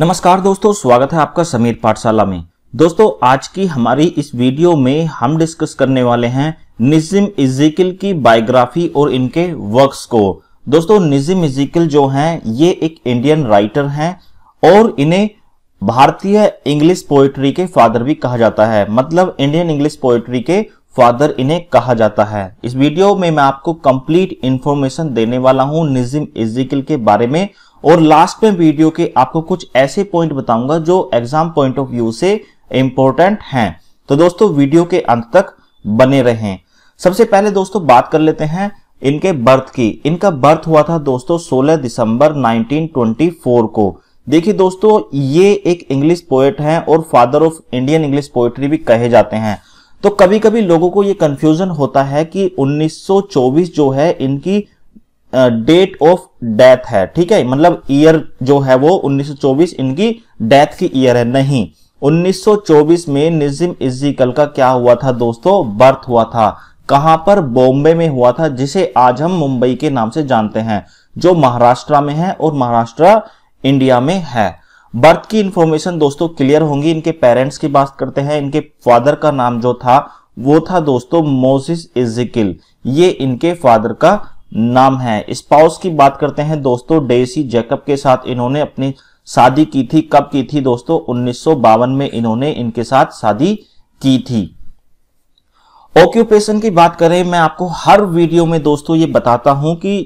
नमस्कार दोस्तों स्वागत है आपका समीर पाठशाला में दोस्तों आज की हमारी इस वीडियो में हम डिस्कस करने वाले हैं निजिम इजिकल की बायोग्राफी और इनके वर्क्स को दोस्तों निजिम इजिकल जो हैं ये एक इंडियन राइटर हैं और इन्हें भारतीय इंग्लिश पोएट्री के फादर भी कहा जाता है मतलब इंडियन इंग्लिश पोएट्री के फादर इन्हें कहा जाता है इस वीडियो में मैं आपको कंप्लीट इंफॉर्मेशन देने वाला हूं निजिम इजिकल के बारे में और लास्ट में वीडियो के आपको कुछ ऐसे पॉइंट बताऊंगा जो एग्जाम पॉइंट ऑफ व्यू से इंपॉर्टेंट हैं तो दोस्तों वीडियो के अंत तक बने रहें सबसे पहले दोस्तों बात कर लेते हैं इनके बर्थ की इनका बर्थ हुआ था दोस्तों 16 दिसंबर 1924 को देखिए दोस्तों ये एक इंग्लिश पोएट हैं और father of Indian English poetry भी कहे जाते हैं तो कभी कभी लोगों को ये कंफ्यूजन होता है कि 1924 जो है इनकी डेट ऑफ डेथ है ठीक है मतलब ईयर जो है वो 1924 इनकी डेथ की ईयर है नहीं 1924 में निजिम इजिकल का क्या हुआ था दोस्तों बर्थ हुआ था कहां पर बॉम्बे में हुआ था जिसे आज हम मुंबई के नाम से जानते हैं जो महाराष्ट्र में है और महाराष्ट्र इंडिया में है बर्थ की इंफॉर्मेशन दोस्तों क्लियर होंगी इनके पेरेंट्स की बात करते हैं इनके फादर का नाम जो था वो था दोस्तों मोसिस इजिकिल ये इनके फादर का नाम है स्पाउस की बात करते हैं दोस्तों डेसी जैकब के साथ इन्होंने अपनी शादी की थी कब की थी दोस्तों उन्नीस में इन्होंने इनके साथ शादी की थी ऑक्यूपेशन की बात करें मैं आपको हर वीडियो में दोस्तों ये बताता हूं कि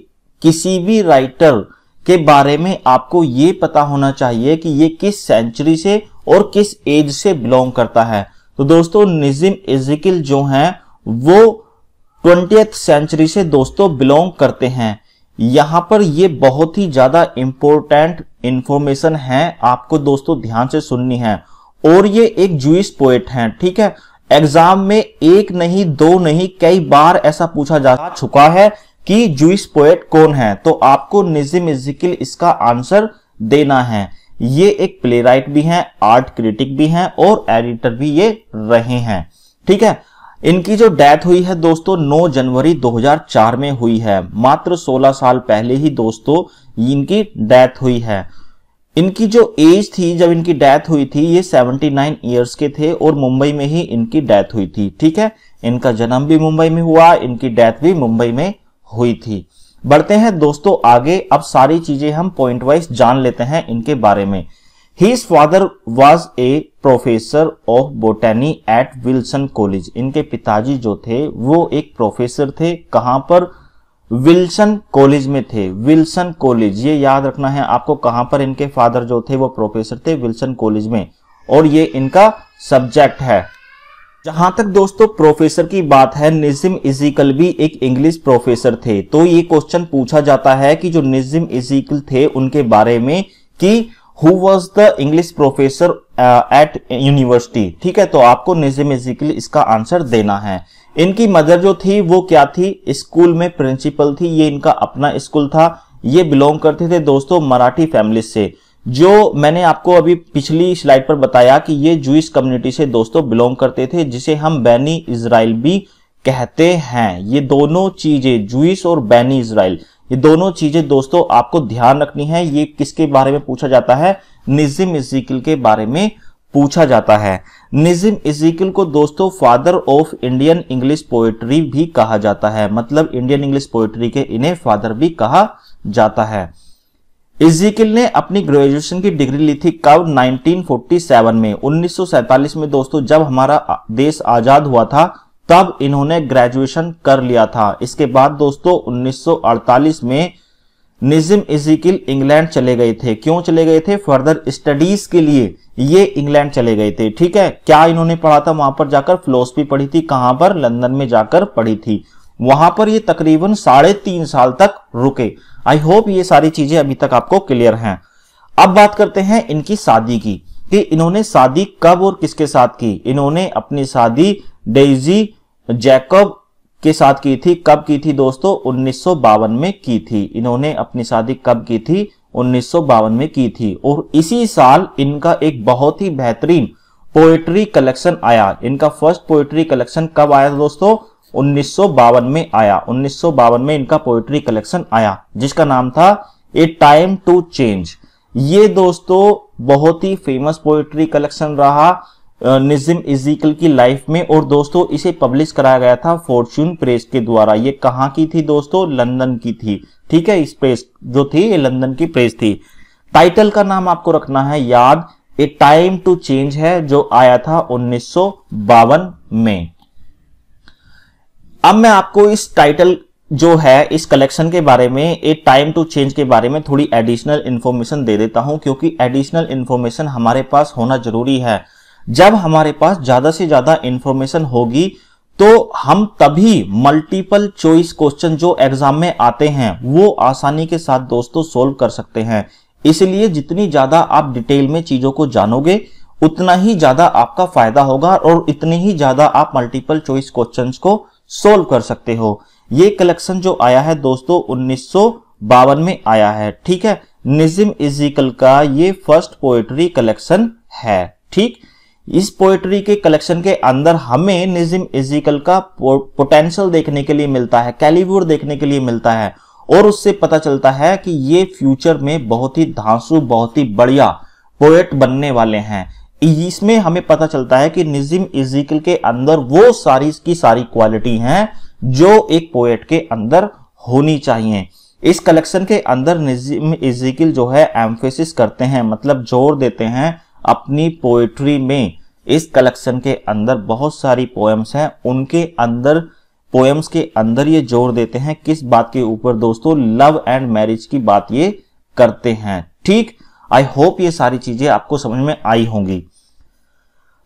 किसी भी राइटर के बारे में आपको ये पता होना चाहिए कि ये किस सेंचुरी से और किस एज से बिलोंग करता है तो दोस्तों निजिम इजिकल जो हैं वो ट्वेंटी सेंचुरी से दोस्तों बिलोंग करते हैं यहां पर ये बहुत ही ज्यादा इंपॉर्टेंट इंफॉर्मेशन है आपको दोस्तों ध्यान से सुननी है और ये एक जूस पोएट हैं ठीक है एग्जाम में एक नहीं दो नहीं कई बार ऐसा पूछा जा चुका है कि जूस पोएट कौन है तो आपको निजी इजिकल इसका आंसर देना है ये एक प्लेराइट भी हैं आर्ट क्रिटिक भी हैं और एडिटर भी ये रहे हैं ठीक है इनकी जो डेथ हुई है दोस्तों 9 जनवरी 2004 में हुई है मात्र 16 साल पहले ही दोस्तों इनकी डेथ हुई है इनकी जो एज थी जब इनकी डेथ हुई थी ये 79 इयर्स के थे और मुंबई में ही इनकी डेथ हुई थी ठीक है इनका जन्म भी मुंबई में हुआ इनकी डेथ भी मुंबई में हुई थी बढ़ते हैं दोस्तों आगे अब सारी चीजें हम पॉइंट वाइज जान लेते हैं इनके बारे में His father was a professor of botany at Wilson College. इनके पिताजी जो थे वो एक प्रोफेसर थे कहां पर विल्सन कॉलेज में थे विल्सन कॉलेज ये याद रखना है आपको कहां पर इनके फादर जो थे वो प्रोफेसर थे विल्सन कॉलेज में और ये इनका सब्जेक्ट है जहां तक दोस्तों प्रोफेसर की बात है निजिम इजिकल भी एक इंग्लिश प्रोफेसर थे तो ये क्वेश्चन पूछा जाता है कि जो निजिम इजिकल थे उनके बारे में कि who was the English professor at university ठीक है तो आपको बेसिकली इसका आंसर देना है इनकी मदर जो थी वो क्या थी स्कूल में प्रिंसिपल थी ये इनका अपना स्कूल था ये बिलोंग करते थे दोस्तों मराठी फैमिली से जो मैंने आपको अभी पिछली स्लाइड पर बताया कि ये जूस कम्युनिटी से दोस्तों बिलोंग करते थे जिसे हम बैनी इसराइल भी कहते हैं ये दोनों चीजें जूस और बैनी इसराइल ये दोनों चीजें दोस्तों आपको ध्यान रखनी है ये किसके बारे में पूछा जाता है निजिम इजिकल के बारे में पूछा जाता है निजिम इजिकल को दोस्तों father of Indian English poetry भी कहा जाता है मतलब इंडियन इंग्लिश पोएट्री के इन्हें फादर भी कहा जाता है इजिकल ने अपनी ग्रेजुएशन की डिग्री ली थी कब 1947 में 1947 में दोस्तों जब हमारा देश आजाद हुआ था तब इन्होंने ग्रेजुएशन कर लिया था इसके बाद दोस्तों 1948 में निजिम इजिकिल इंग्लैंड चले गए थे क्यों चले गए थे फर्दर स्टडीज के लिए ये इंग्लैंड चले गए थे ठीक है क्या इन्होंने पढ़ा था वहां पर जाकर फिलोसफी पढ़ी थी कहां पर लंदन में जाकर पढ़ी थी वहां पर ये तकरीबन साढ़े तीन साल तक रुके आई होप ये सारी चीजें अभी तक आपको क्लियर हैं अब बात करते हैं इनकी शादी की कि इन्होंने शादी कब और किसके साथ की इन्होंने अपनी शादी डेजी जैकब के साथ की थी कब की थी दोस्तों उन्नीस में की थी इन्होंने अपनी शादी कब की थी उन्नीस में की थी और इसी साल इनका एक बहुत ही बेहतरीन पोएट्री कलेक्शन आया इनका फर्स्ट पोएट्री कलेक्शन कब आया था दोस्तों उन्नीस में आया उन्नीस में इनका पोएट्री कलेक्शन आया जिसका नाम था ए टाइम टू चेंज ये दोस्तों बहुत ही फेमस पोएट्री कलेक्शन रहा निजिम इजिकल की लाइफ में और दोस्तों इसे पब्लिश कराया गया था फॉर्च्यून प्रेस के द्वारा ये कहाँ की थी दोस्तों लंदन की थी ठीक है इस प्रेस जो थी ये लंदन की प्रेस थी टाइटल का नाम आपको रखना है याद ए टाइम टू चेंज है जो आया था उन्नीस में अब मैं आपको इस टाइटल जो है इस कलेक्शन के बारे में ए टाइम टू चेंज के बारे में थोड़ी एडिशनल इन्फॉर्मेशन दे देता हूं क्योंकि एडिशनल इन्फॉर्मेशन हमारे पास होना जरूरी है जब हमारे पास ज्यादा से ज्यादा इंफॉर्मेशन होगी तो हम तभी मल्टीपल चॉइस क्वेश्चन जो एग्जाम में आते हैं वो आसानी के साथ दोस्तों सोल्व कर सकते हैं इसलिए जितनी ज्यादा आप डिटेल में चीजों को जानोगे उतना ही ज्यादा आपका फायदा होगा और इतने ही ज्यादा आप मल्टीपल चॉइस क्वेश्चंस को सोल्व कर सकते हो ये कलेक्शन जो आया है दोस्तों उन्नीस में आया है ठीक है निजिम इजिकल का ये फर्स्ट पोएट्री कलेक्शन है ठीक इस पोएट्री के कलेक्शन के अंदर हमें निजिम इजिकल का पोटेंशियल देखने के लिए मिलता है कैलिवर देखने के लिए मिलता है और उससे पता चलता है कि ये फ्यूचर में बहुत ही धांसू बहुत ही बढ़िया पोएट बनने वाले हैं इसमें हमें पता चलता है कि निजिम इजिकल के अंदर वो सारी की सारी क्वालिटी है जो एक पोएट के अंदर होनी चाहिए इस कलेक्शन के अंदर निजिम इजिकल जो है एम्फेसिस करते हैं मतलब जोर देते हैं अपनी पोएट्री में इस कलेक्शन के अंदर बहुत सारी पोएम्स हैं उनके अंदर पोएम्स के अंदर ये जोर देते हैं किस बात के ऊपर दोस्तों लव एंड मैरिज की बात ये करते हैं ठीक आई होप ये सारी चीजें आपको समझ में आई होंगी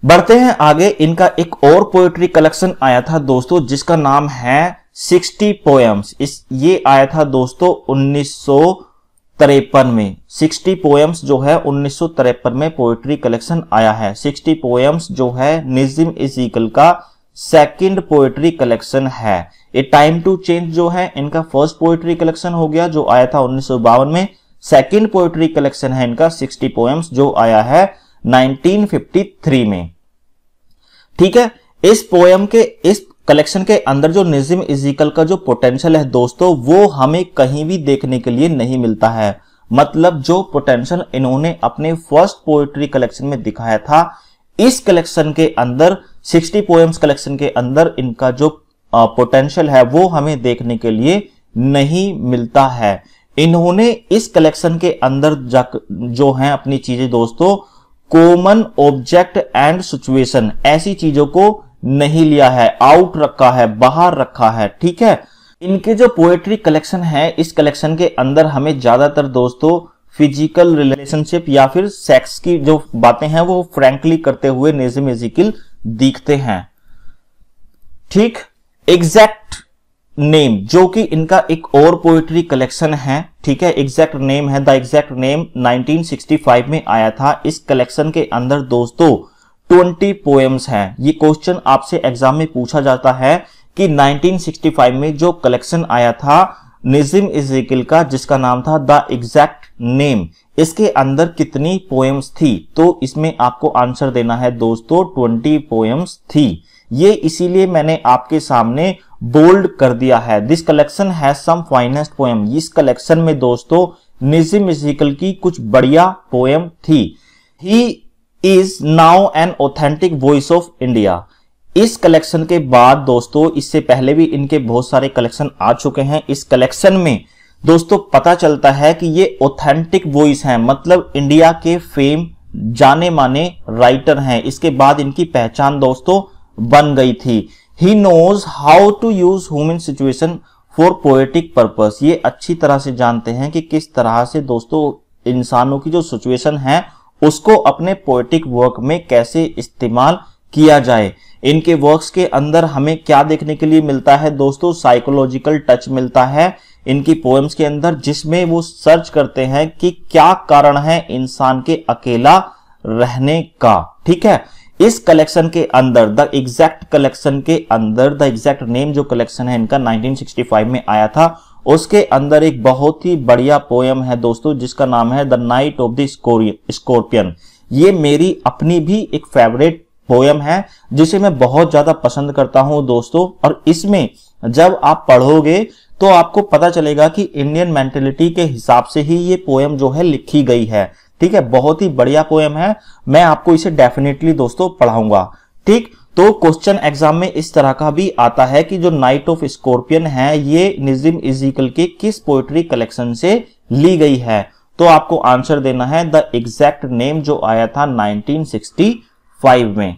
बढ़ते हैं आगे इनका एक और पोएट्री कलेक्शन आया था दोस्तों जिसका नाम है 60 पोएम्स इस ये आया था दोस्तों उन्नीस तिरपन में 60 पोएम्स जो है उन्नीस में पोएट्री कलेक्शन आया है 60 पोएम्स जो है निजिम इजिकल का सेकंड पोएट्री कलेक्शन है ए टाइम टू चेंज जो है इनका फर्स्ट पोएट्री कलेक्शन हो गया जो आया था उन्नीस में सेकंड पोएट्री कलेक्शन है इनका 60 पोएम्स जो आया है 1953 में ठीक है इस पोएम के इस कलेक्शन के अंदर जो निजिम इजिकल का जो पोटेंशियल है दोस्तों वो हमें कहीं भी देखने के लिए नहीं मिलता है मतलब जो पोटेंशियल इन्होंने अपने फर्स्ट पोएट्री कलेक्शन में दिखाया था इस कलेक्शन के अंदर 60 पोएम्स कलेक्शन के अंदर इनका जो पोटेंशियल है वो हमें देखने के लिए नहीं मिलता है इन्होंने इस कलेक्शन के अंदर जो है अपनी चीजें दोस्तों कॉमन ऑब्जेक्ट एंड सिचुएशन ऐसी चीजों को नहीं लिया है आउट रखा है बाहर रखा है ठीक है इनके जो पोएट्री कलेक्शन है इस कलेक्शन के अंदर हमें ज्यादातर दोस्तों फिजिकल रिलेशनशिप या फिर सेक्स की जो बातें हैं वो फ्रेंकली करते हुए नेजम एजिकल दिखते हैं ठीक एग्जैक्ट नेम जो कि इनका एक और पोएट्री कलेक्शन है ठीक है एग्जैक्ट नेम है द एग्जैक्ट नेम 1965 में आया था इस कलेक्शन के अंदर दोस्तों ट्वेंटी पोएम्स हैं ये क्वेश्चन आपसे एग्जाम में पूछा जाता है कि 1965 में जो कलेक्शन आया था निजिम इजिकल का जिसका नाम था द एग्जैक्ट नेम इसके अंदर कितनी पोएम्स थी तो इसमें आपको आंसर देना है दोस्तों ट्वेंटी पोएम्स थी ये इसीलिए मैंने आपके सामने बोल्ड कर दिया है this collection has some finest poem इस कलेक्शन में दोस्तों निजिम इजिकल की कुछ बढ़िया पोएम थी he is now an authentic voice of India इस कलेक्शन के बाद दोस्तों इससे पहले भी इनके बहुत सारे कलेक्शन आ चुके हैं इस कलेक्शन में दोस्तों पता चलता है कि ये ऑथेंटिक वॉइस हैं मतलब इंडिया के फेम जाने माने राइटर हैं इसके बाद इनकी पहचान दोस्तों बन गई थी he knows how to use human situation for poetic purpose ये अच्छी तरह से जानते हैं कि किस तरह से दोस्तों इंसानों की जो सिचुएशन है उसको अपने पोएटिक वर्क में कैसे इस्तेमाल किया जाए इनके वर्क्स के अंदर हमें क्या देखने के लिए मिलता है दोस्तों साइकोलॉजिकल टच मिलता है इनकी पोएम्स के अंदर जिसमें वो सर्च करते हैं कि क्या कारण है इंसान के अकेला रहने का ठीक है इस कलेक्शन के अंदर द एग्जैक्ट कलेक्शन के अंदर द एग्जैक्ट नेम जो कलेक्शन है इनका 1965 में आया था उसके अंदर एक बहुत ही बढ़िया पोयम है दोस्तों जिसका नाम है the night of the scorpion ये मेरी अपनी भी एक फेवरेट पोयम है जिसे मैं बहुत ज्यादा पसंद करता हूं दोस्तों और इसमें जब आप पढ़ोगे तो आपको पता चलेगा कि इंडियन मेंटेलिटी के हिसाब से ही ये पोयम जो है लिखी गई है ठीक है बहुत ही बढ़िया पोयम है मैं आपको इसे डेफिनेटली दोस्तों पढ़ाऊंगा ठीक तो क्वेश्चन एग्जाम में इस तरह का भी आता है कि जो नाइट ऑफ स्कॉर्पियन है ये निजिम इजिकल के किस पोएट्री कलेक्शन से ली गई है तो आपको आंसर देना है द एग्जैक्ट नेम जो आया था 1965 में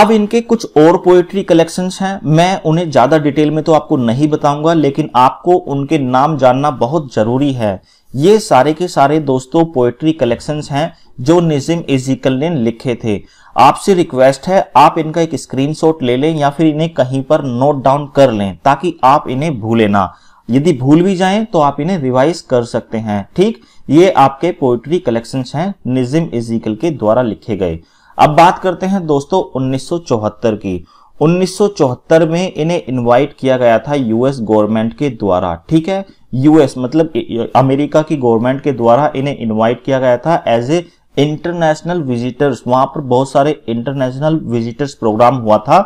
अब इनके कुछ और पोएट्री कलेक्शंस हैं मैं उन्हें ज्यादा डिटेल में तो आपको नहीं बताऊंगा लेकिन आपको उनके नाम जानना बहुत जरूरी है ये सारे के सारे दोस्तों पोएट्री कलेक्शंस हैं जो निजिम इजिकल ने लिखे थे आपसे रिक्वेस्ट है आप इनका एक स्क्रीनशॉट ले लें या फिर इन्हें कहीं पर नोट डाउन कर लें ताकि आप इन्हें भूले ना यदि भूल भी जाएं तो आप इन्हें रिवाइज कर सकते हैं ठीक ये आपके पोएट्री कलेक्शंस हैं निजिम इजिकल के द्वारा लिखे गए अब बात करते हैं दोस्तों उन्नीस की 1974 में इन्हें इनवाइट किया गया था यूएस गवर्नमेंट के द्वारा ठीक है यूएस मतलब अमेरिका की गवर्नमेंट के द्वारा इन्हें इनवाइट किया गया था एज ए इंटरनेशनल विजिटर्स वहां पर बहुत सारे इंटरनेशनल विजिटर्स प्रोग्राम हुआ था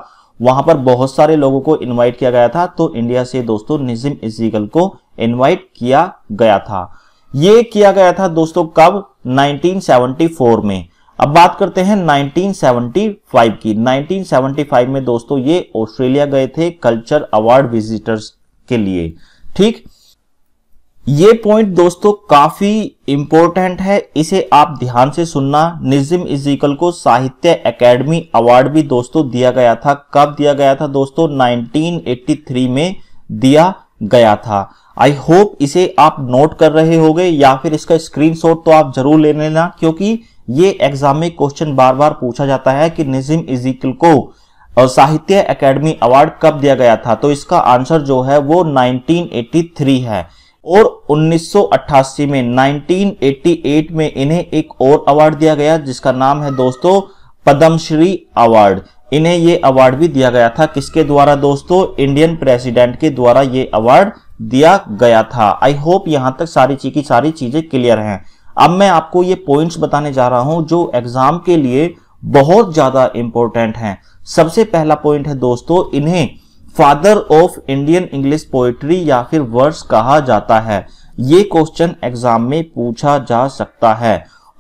वहां पर बहुत सारे लोगों को इनवाइट किया गया था तो इंडिया से दोस्तों निजिम इजीगल को इनवाइट किया गया था ये किया गया था दोस्तों कब 1974 में अब बात करते हैं 1975 की 1975 में दोस्तों ये ऑस्ट्रेलिया गए थे कल्चर अवार्ड विजिटर्स के लिए ठीक ये पॉइंट दोस्तों काफी इंपॉर्टेंट है इसे आप ध्यान से सुनना निजिम इजिकल को साहित्य एकेडमी अवार्ड भी दोस्तों दिया गया था कब दिया गया था दोस्तों 1983 में दिया गया था आई होप इसे आप नोट कर रहे होगे या फिर इसका स्क्रीनशॉट तो आप जरूर ले लेना क्योंकि ये एग्जाम में क्वेश्चन बार बार पूछा जाता है कि निजिम इजिकल को और साहित्य एकेडमी अवार्ड कब दिया गया था तो इसका आंसर जो है वो 1983 है और 1988 में 1988 में इन्हें एक और अवार्ड दिया गया जिसका नाम है दोस्तों पद्मश्री अवार्ड इन्हें ये अवार्ड भी दिया गया था किसके द्वारा दोस्तों इंडियन प्रेसिडेंट के द्वारा ये अवार्ड दिया गया था आई होप यहां तक सारी चीज की सारी चीजें क्लियर हैं अब मैं आपको ये पॉइंट्स बताने जा रहा हूं जो एग्जाम के लिए बहुत ज्यादा इंपॉर्टेंट हैं सबसे पहला पॉइंट है दोस्तों इन्हें father of Indian English poetry या फिर वर्स कहा जाता है ये क्वेश्चन एग्जाम में पूछा जा सकता है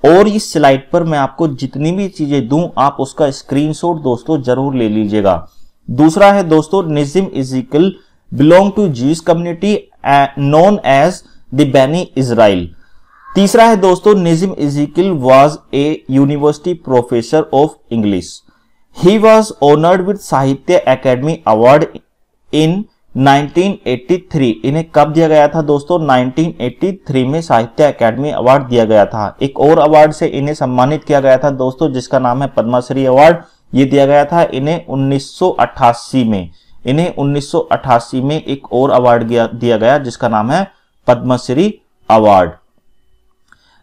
और इस स्लाइड पर मैं आपको जितनी भी चीजें दूं आप उसका स्क्रीनशॉट दोस्तों जरूर ले लीजिएगा दूसरा है दोस्तों Nissim Ezekiel belong to Jews community known as Bene Israel तीसरा है दोस्तों Nissim Ezekiel was a university professor of English He was honored with Sahitya Academy Award in 1983 इन्हें कब दिया गया था दोस्तों 1983 में साहित्य अकेडमी अवार्ड दिया गया था एक और अवार्ड से इन्हें सम्मानित किया गया था दोस्तों जिसका नाम है पद्मश्री अवार्ड ये दिया गया था इन्हें 1988 में इन्हें 1988 में एक और अवार्ड दिया गया जिसका नाम है पद्मश्री अवार्ड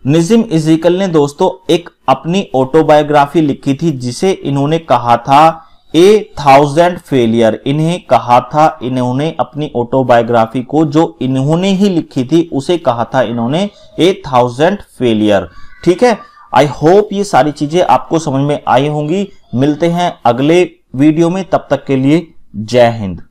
निजिम इजिकल ने दोस्तों एक अपनी ऑटोबायोग्राफी लिखी थी जिसे इन्होंने कहा था ए थाउजेंड फेलियर इन्हें कहा था इन्होंने अपनी ऑटोबायोग्राफी को जो इन्होंने ही लिखी थी उसे कहा था इन्होंने ए थाउजेंड फेलियर ठीक है आई होप ये सारी चीजें आपको समझ में आई होंगी मिलते हैं अगले वीडियो में तब तक के लिए जय हिंद